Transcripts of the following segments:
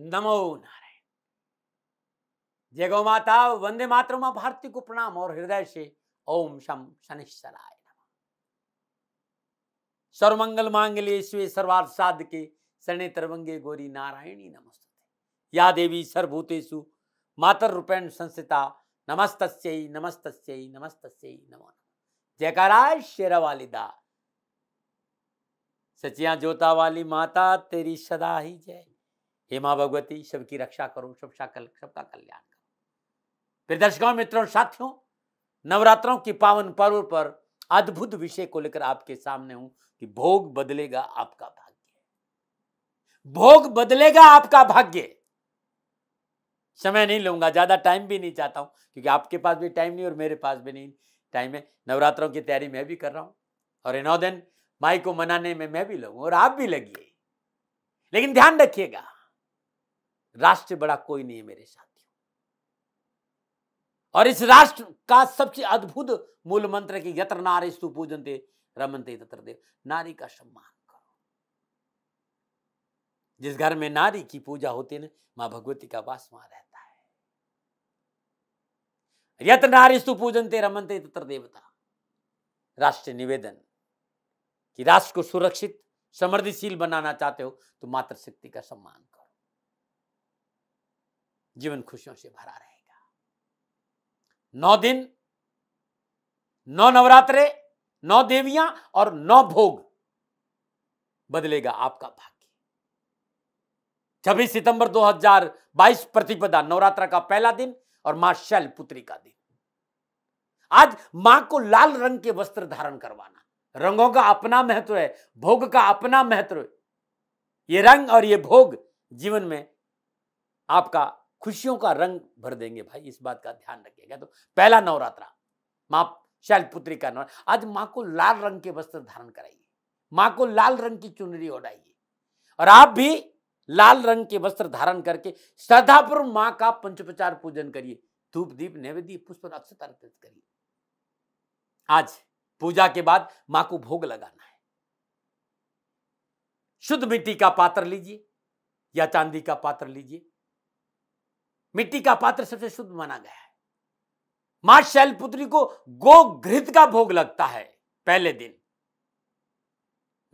नमो नारायण जय गौ माता वंदे मातरम माँ भारती को प्रणाम और हृदय से ओम शम शनिश्चराय सर्वमंगल मांगल्य स्वे सर्वार्थ साध के शरणे तरवंगे गौरी नारायणी नमस्ते या देवी सर्वभूतेषु मातर रूपेण संस्थिता नमस्त नमस्त नमस्त नमो जयकारा शेरा वाली दा सचिया ज्योता वाली माता तेरी सदा ही जय हे माँ भगवती सबकी रक्षा करो सबका कल सबका कल्याण करो फिर दर्शकों मित्रों साथियों नवरात्रों के पावन पर्व पर अद्भुत विषय को लेकर आपके सामने हूं कि भोग बदलेगा आपका भाग्य भोग बदलेगा आपका भाग्य समय नहीं लूंगा ज्यादा टाइम भी नहीं चाहता हूं क्योंकि आपके पास भी टाइम नहीं और मेरे पास भी नहीं टाइम है नवरात्रों की तैयारी मैं भी कर रहा हूं और इनोदन माई को मनाने में मैं भी लगूँ और आप भी लगिए लेकिन ध्यान रखिएगा राष्ट्र बड़ा कोई नहीं है मेरे साथियों और इस राष्ट्र का सबसे अद्भुत मूल मंत्र की यत्र नारी सुपूजनते रमनते तत्र देव नारी का सम्मान करो जिस घर में नारी की पूजा होती है ना मां भगवती का वास वहां रहता है यत्र नारी थे रमनते तत्र देवता राष्ट्र निवेदन कि राष्ट्र को सुरक्षित समृद्धिशील बनाना चाहते हो तो मातृशक्ति का सम्मान करो जीवन खुशियों से भरा रहेगा नौ दिन नौ नवरात्रे नौ देवियां और नौ भोग बदलेगा आपका भाग्य छब्बीस सितंबर 2022 प्रतिपदा नवरात्रा का पहला दिन और मां शैलपुत्री का दिन आज मां को लाल रंग के वस्त्र धारण करवाना रंगों का अपना महत्व है भोग का अपना महत्व है ये रंग और ये भोग जीवन में आपका खुशियों का रंग भर देंगे भाई इस बात का ध्यान रखिएगा तो पहला नवरात्रा माँ शैलपुत्री का नवरात्र आज माँ को लाल रंग के वस्त्र धारण कराइए माँ को लाल रंग की चुनरी ओढ़ाइए और आप भी लाल रंग के वस्त्र धारण करके श्रद्धापुर माँ का पंचोपचार पूजन करिए धूप दीप नैवेद्य पुष्प अक्षत अर्पित करिए आज पूजा के बाद माँ को भोग लगाना है शुद्ध मिट्टी का पात्र लीजिए या चांदी का पात्र लीजिए मिट्टी का पात्र सबसे शुद्ध माना गया है मां शैलपुत्री को गो घृत का भोग लगता है पहले दिन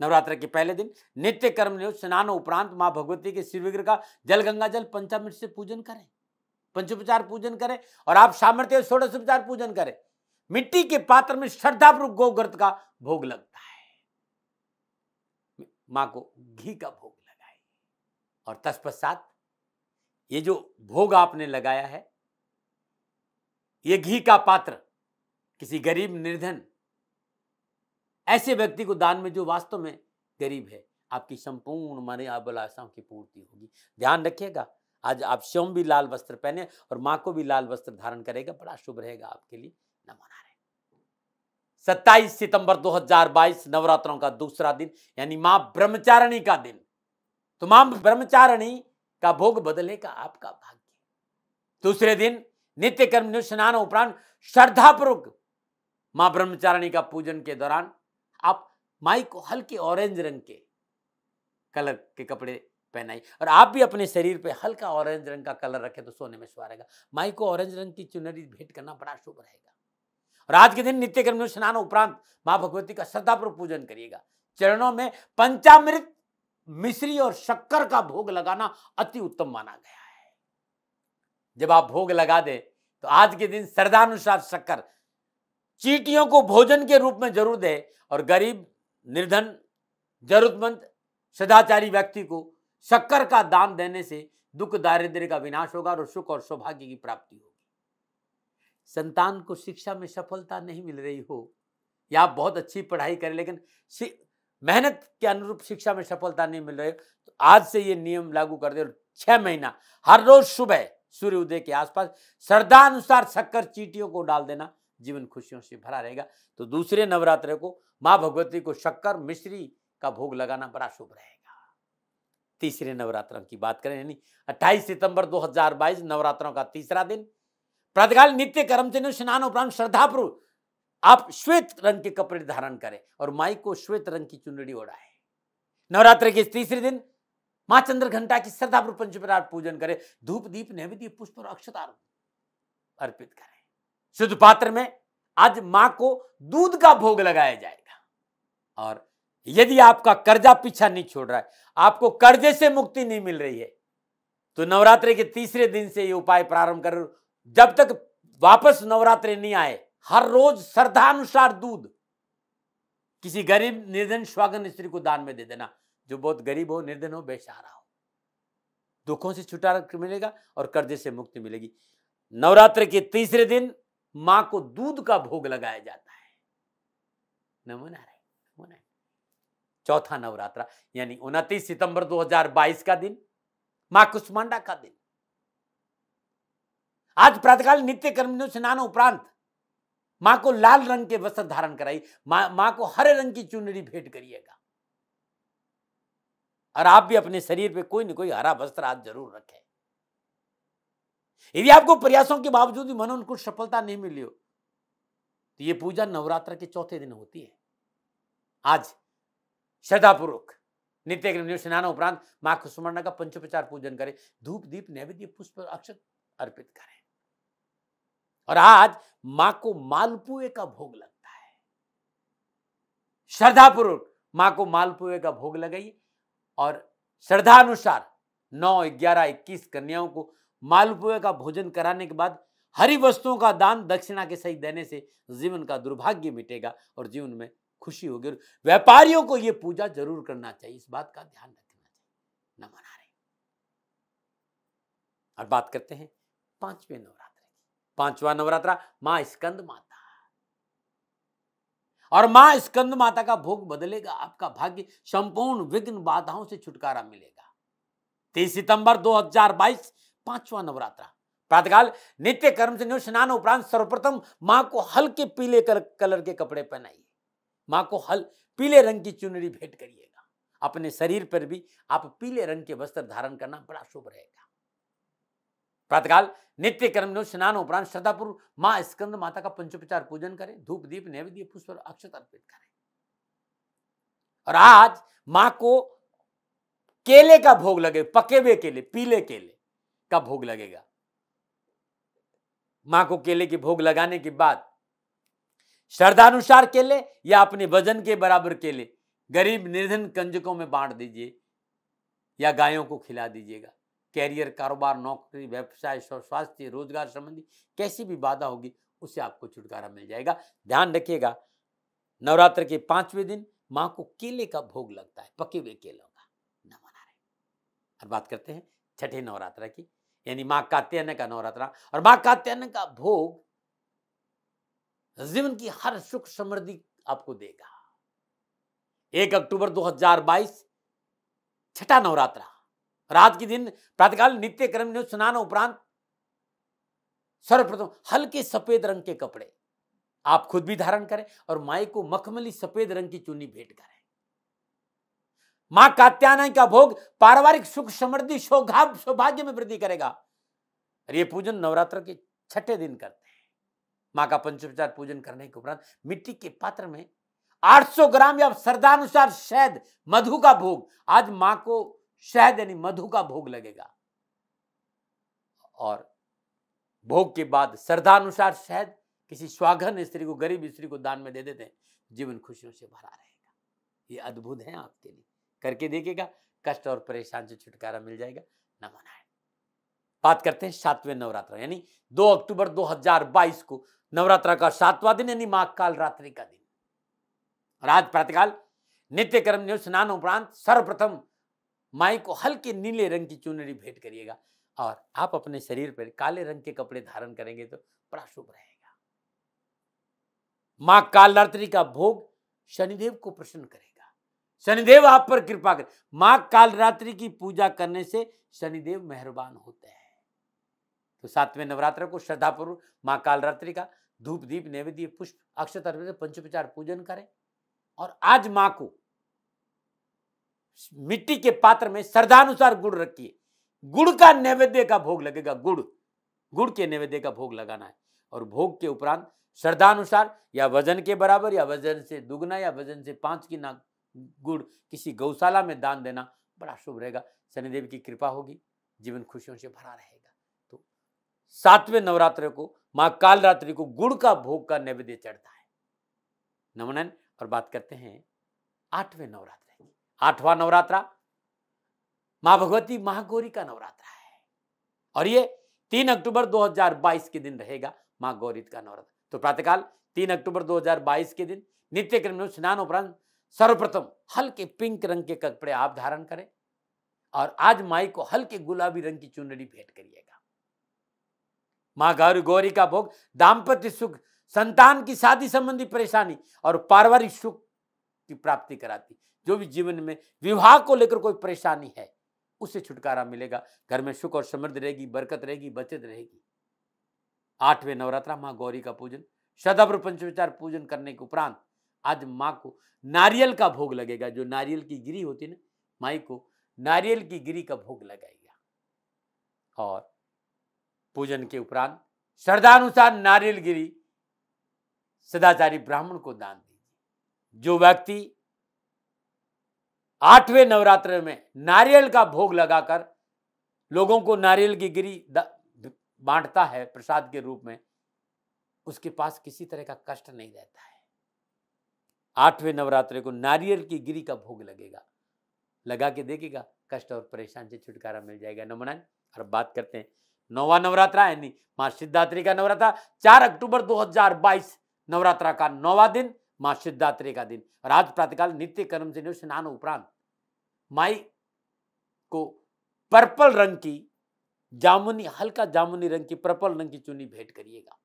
नवरात्र के पहले दिन नित्य कर्म नियोग स्नान उपरांत मां भगवती के विग्रह का जल गंगा जल पंचामृत से पूजन करें पंचोपचार पूजन करें और आप सामर्थ्य उपचार पूजन करें मिट्टी के पात्र में श्रद्धा श्रद्धापूर्वक गोघृत का भोग लगता है मां को घी का भोग लगाए और तत्पश्चात ये जो भोग आपने लगाया है ये घी का पात्र किसी गरीब निर्धन ऐसे व्यक्ति को दान में जो वास्तव में गरीब है आपकी संपूर्ण माने अभिलाषाओं की पूर्ति होगी ध्यान रखिएगा आज आप स्वयं भी लाल वस्त्र पहने और माँ को भी लाल वस्त्र धारण करेगा बड़ा शुभ रहेगा आपके लिए नमन आ रहे सत्ताईस सितंबर 2022 नवरात्रों का दूसरा दिन यानी माँ ब्रह्मचारिणी का दिन तो माँ ब्रह्मचारिणी का भोग बदलने का आपका भाग्य दूसरे दिन नित्य कर्म स्नान उपरांत श्रद्धापूर्वक मां ब्रह्मचारिणी का पूजन के दौरान आप माई को हल्के ऑरेंज रंग के कलर के कपड़े पहनाई और आप भी अपने शरीर पे हल्का ऑरेंज रंग का कलर रखें तो सोने में सुहा माई को ऑरेंज रंग की चुनरी भेंट करना बड़ा शुभ रहेगा और आज के दिन नित्य कर्म स्नान उपरांत माँ भगवती का श्रद्धापूर्वक पूजन करिएगा चरणों में पंचामृत मिश्री और शक्कर का भोग लगाना अति उत्तम माना गया है जब आप भोग लगा दें तो आज के दिन श्रद्धानुसार शक्कर चीटियों को भोजन के रूप में जरूर दे और गरीब निर्धन जरूरतमंद सदाचारी व्यक्ति को शक्कर का दान देने से दुख दारिद्र्य का विनाश होगा और सुख और सौभाग्य की प्राप्ति होगी संतान को शिक्षा में सफलता नहीं मिल रही हो या आप बहुत अच्छी पढ़ाई करें लेकिन मेहनत के अनुरूप शिक्षा में सफलता नहीं मिल रही तो आज से ये नियम लागू कर दे छह महीना हर रोज सुबह सूर्य उदय के आसपास श्रद्धा अनुसार शक्कर चीटियों को डाल देना जीवन खुशियों से भरा रहेगा तो दूसरे नवरात्र को माँ भगवती को शक्कर मिश्री का भोग लगाना बड़ा शुभ रहेगा तीसरे नवरात्रों की बात करें यानी 28 सितंबर 2022 नवरात्रों का तीसरा दिन प्रातकाल नित्य कर्म चिन्ह स्नान उपरांत श्रद्धापूर्वक आप श्वेत रंग के कपड़े धारण करें और माई को श्वेत रंग की चुनरी ओढ़ाए नवरात्र के तीसरे दिन माँ चंद्र घंटा की श्रद्धा पंच पूजन करें धूप दीप नैवेद्य पुष्प और अक्षतार अर्पित करें शुद्ध पात्र में आज मां को दूध का भोग लगाया जाएगा और यदि आपका कर्जा पीछा नहीं छोड़ रहा है आपको कर्जे से मुक्ति नहीं मिल रही है तो नवरात्रि के तीसरे दिन से ये उपाय प्रारंभ कर जब तक वापस नवरात्रि नहीं आए हर रोज श्रद्धानुसार दूध किसी गरीब निर्धन स्वागन स्त्री को दान में दे देना जो बहुत गरीब हो निर्धन हो बेचारा हो दुखों से छुटकारा मिलेगा और कर्जे से मुक्ति मिलेगी नवरात्र के तीसरे दिन मां को दूध का भोग लगाया जाता है नमो नारायण चौथा नवरात्र यानी उनतीस सितंबर 2022 का दिन मां कुष्मांडा का दिन आज प्रातकाल नित्य कर्मियों स्नान उपरांत माँ को लाल रंग के वस्त्र धारण कराई माँ माँ को हरे रंग की चुनरी भेंट करिएगा और आप भी अपने शरीर पे कोई ना कोई हरा वस्त्र आज जरूर रखें यदि आपको प्रयासों के बावजूद भी मनोन कुछ सफलता नहीं मिली हो तो ये पूजा नवरात्र के चौथे दिन होती है आज श्रद्धापूर्वक नित्य स्नान उपरांत माँ को का पंचोपचार पूजन करें धूप दीप नैवेद्य पुष्प अक्षत अर्पित करें और आज मां को मालपुए का भोग लगता है श्रद्धापूर्वक मां को मालपुए का भोग लगाइए और श्रद्धा अनुसार नौ ग्यारह इक्कीस कन्याओं को मालपुए का भोजन कराने के बाद हरी वस्तुओं का दान दक्षिणा के सही देने से जीवन का दुर्भाग्य मिटेगा और जीवन में खुशी होगी व्यापारियों को यह पूजा जरूर करना चाहिए इस बात का ध्यान रखना चाहिए न मना रहे और बात करते हैं पांचवें नवरात्र पांचवा नवरात्रा मां स्कंद माता और मां स्कंद माता का भोग बदलेगा आपका भाग्य संपूर्ण विघ्न बाधाओं से छुटकारा मिलेगा तीस सितंबर 2022 पांचवा नवरात्रा प्रातकाल नित्य कर्म से स्नान उपरांत सर्वप्रथम मां को हल्के पीले कल, कलर के कपड़े पहनाइए मां को हल पीले रंग की चुनरी भेंट करिएगा अपने शरीर पर भी आप पीले रंग के वस्त्र धारण करना बड़ा शुभ रहेगा प्रातकाल नित्य कर्मनु स्नान उपरांत श्रद्धापूर्व माँ स्कंद माता का पंचोपचार पूजन करें धूप दीप नैवेद्य पुष्प और अक्षत अर्पित करें और आज माँ को केले का भोग लगे पके हुए केले पीले केले का भोग लगेगा माँ को केले के भोग लगाने के बाद श्रद्धानुसार केले या अपने वजन के बराबर केले गरीब निर्धन कंजकों में बांट दीजिए या गायों को खिला दीजिएगा कैरियर कारोबार नौकरी व्यवसाय स्वास्थ्य रोजगार संबंधी कैसी भी बाधा होगी उससे आपको छुटकारा मिल जाएगा ध्यान रखिएगा नवरात्र के पांचवें दिन माँ को केले का भोग लगता है पके हुए केलों का न मना रहे और बात करते हैं छठे नवरात्र की यानी माँ कात्यान्न का नवरात्रा और माँ कात्यान्न का भोग जीवन की हर सुख समृद्धि आपको देगा एक अक्टूबर 2022 छठा नवरात्रा रात के दिन प्रातःकाल नित्य क्रम स्नान उपरांत सर्वप्रथम हल्के सफेद रंग के कपड़े आप खुद भी धारण करें और माई को मखमली सफेद रंग की चुन्नी भेंट करें मां कात्यान का भोग पारिवारिक सुख समृद्धि सौभाग्य सौभाग्य में वृद्धि करेगा और ये पूजन नवरात्र के छठे दिन करते हैं माँ का पंचोपचार पूजन करने के उपरांत मिट्टी के पात्र में 800 ग्राम या श्रद्धानुसार शहद मधु का भोग आज माँ को शहद यानी मधु का भोग लगेगा और भोग के बाद श्रद्धानुसार शहद किसी स्वाघन स्त्री को गरीब स्त्री को दान में दे देते हैं जीवन खुशियों से भरा रहेगा ये अद्भुत है आपके लिए करके देखिएगा कष्ट और परेशान से छुटकारा मिल जाएगा न मनाए बात करते हैं सातवें नवरात्र यानी 2 अक्टूबर 2022 को नवरात्र का सातवां दिन यानी माघ काल रात्रि का दिन और आज प्रातकाल नित्य कर्म स्नान उपरांत सर्वप्रथम माई को हल्के नीले रंग की चुनरी भेंट करिएगा और आप अपने शरीर पर काले रंग के कपड़े धारण करेंगे तो बड़ा शुभ रहेगा माँ कालरात्रि का भोग शनिदेव को प्रसन्न करेगा शनिदेव आप पर कृपा कर माँ कालरात्रि की पूजा करने से शनिदेव मेहरबान होते हैं तो सातवें नवरात्र को पूर्व माँ कालरात्रि का धूप दीप नैवेद्य पुष्प अक्षत अर्पित पंचोपचार पूजन करें और आज माँ को मिट्टी के पात्र में श्रद्धानुसार गुड़ रखिए गुड़ का नैवेद्य का भोग लगेगा गुड़ गुड़ के नैवेद्य का भोग लगाना है और भोग के उपरांत श्रद्धानुसार या वजन के बराबर या वजन से दुगना या वजन से पांच की ना गुड़ किसी गौशाला में दान देना बड़ा शुभ रहेगा शनिदेव की कृपा होगी जीवन खुशियों से भरा रहेगा तो सातवें नवरात्र को माँ कालरात्रि को गुड़ का भोग का नैवेद्य चढ़ता है नमनन और बात करते हैं आठवें नवरात्र आठवां नवरात्रा मां भगवती महागौरी का नवरात्रा है और ये तीन अक्टूबर 2022 के दिन रहेगा माँ गौरी का नवरात्र तो प्रातःकाल तीन अक्टूबर 2022 के दिन नित्य क्रम में स्नान उपरांत सर्वप्रथम हल्के पिंक रंग के कपड़े आप धारण करें और आज माई को हल्के गुलाबी रंग की चुनरी भेंट करिएगा माँ गौरी गौरी का भोग दाम्पत्य सुख संतान की शादी संबंधी परेशानी और पारिवारिक सुख की प्राप्ति कराती जो भी जीवन में विवाह को लेकर कोई परेशानी है उससे छुटकारा मिलेगा घर में सुख और समृद्ध रहेगी बरकत रहेगी बचत रहेगी आठवें नवरात्रा माँ गौरी का पूजन सदाब्र पंचविचार पूजन करने के उपरांत आज माँ को नारियल का भोग लगेगा जो नारियल की गिरी होती ना माई को नारियल की गिरी का भोग लगाएगा और पूजन के उपरांत श्रद्धानुसार नारियल गिरी सदाचारी ब्राह्मण को दान दीजिए जो व्यक्ति आठवें नवरात्र में नारियल का भोग लगाकर लोगों को नारियल की गिरी बांटता है प्रसाद के रूप में उसके पास किसी तरह का कष्ट नहीं रहता है आठवें नवरात्र को नारियल की गिरी का भोग लगेगा लगा के देखेगा कष्ट और परेशान से छुटकारा मिल जाएगा नमनान और बात करते हैं नौवा नवरात्रा यानी माँ सिद्धात्री का नवरात्रा चार अक्टूबर 2022 नवरात्रा का नौवा दिन माँ सिद्धात्रेय का दिन और आज प्रातःकाल नित्य कर्म से स्नान उपरांत माई को पर्पल रंग की जामुनी हल्का जामुनी रंग की पर्पल रंग की चुनी भेंट करिएगा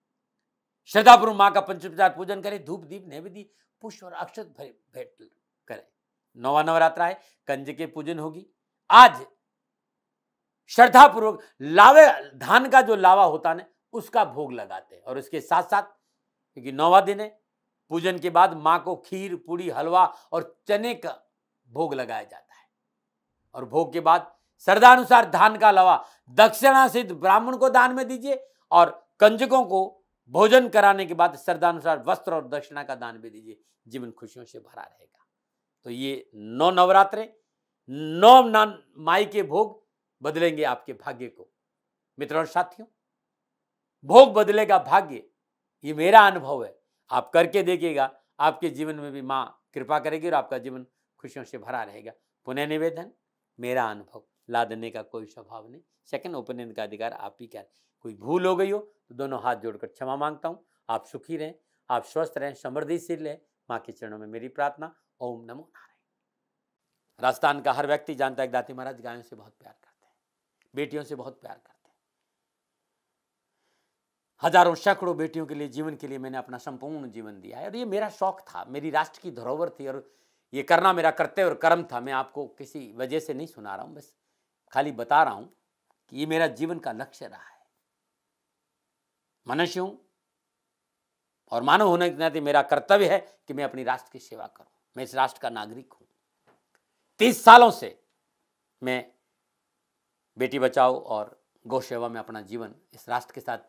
श्रद्धापुर माँ का पंचोपचार पूजन करें धूप दीप नैवेदी पुष्प और अक्षत भेंट करें नवा नवरात्रा है कंज के पूजन होगी आज श्रद्धापूर्वक लावे धान का जो लावा होता है उसका भोग लगाते हैं और उसके साथ साथ क्योंकि नौवा दिन है पूजन के बाद माँ को खीर पूड़ी हलवा और चने का भोग लगाया जाता है और भोग के बाद श्रद्धानुसार धान का लवा दक्षिणा सिद्ध ब्राह्मण को दान में दीजिए और कंजकों को भोजन कराने के बाद श्रद्धानुसार वस्त्र और दक्षिणा का दान भी दीजिए जीवन खुशियों से भरा रहेगा तो ये नौ नवरात्रे नौ नान माई के भोग बदलेंगे आपके भाग्य को मित्रों और साथियों भोग बदलेगा भाग्य ये मेरा अनुभव है आप करके देखिएगा आपके जीवन में भी माँ कृपा करेगी और आपका जीवन खुशियों से भरा रहेगा पुनः निवेदन मेरा अनुभव लादने का कोई स्वभाव नहीं सेकंड ओपिनियन का अधिकार आप ही क्या कोई भूल हो गई हो तो दोनों हाथ जोड़कर क्षमा मांगता हूँ आप सुखी रहें आप स्वस्थ रहें समृद्धिशील रहें माँ के चरणों में मेरी प्रार्थना ओम नमो नारायण राजस्थान का हर व्यक्ति जानता है दाती महाराज गायों से बहुत प्यार करते हैं बेटियों से बहुत प्यार करते हैं हजारों सैकड़ों बेटियों के लिए जीवन के लिए मैंने अपना संपूर्ण जीवन दिया है और ये मेरा शौक था मेरी राष्ट्र की धरोहर थी और ये करना मेरा कर्तव्य और कर्म था मैं आपको किसी वजह से नहीं सुना रहा हूँ बस खाली बता रहा हूँ कि ये मेरा जीवन का लक्ष्य रहा है मनुष्य और मानव होने के नाते मेरा कर्तव्य है कि मैं अपनी राष्ट्र की सेवा करूँ मैं इस राष्ट्र का नागरिक हूँ तीस सालों से मैं बेटी बचाओ और गौ सेवा में अपना जीवन इस राष्ट्र के साथ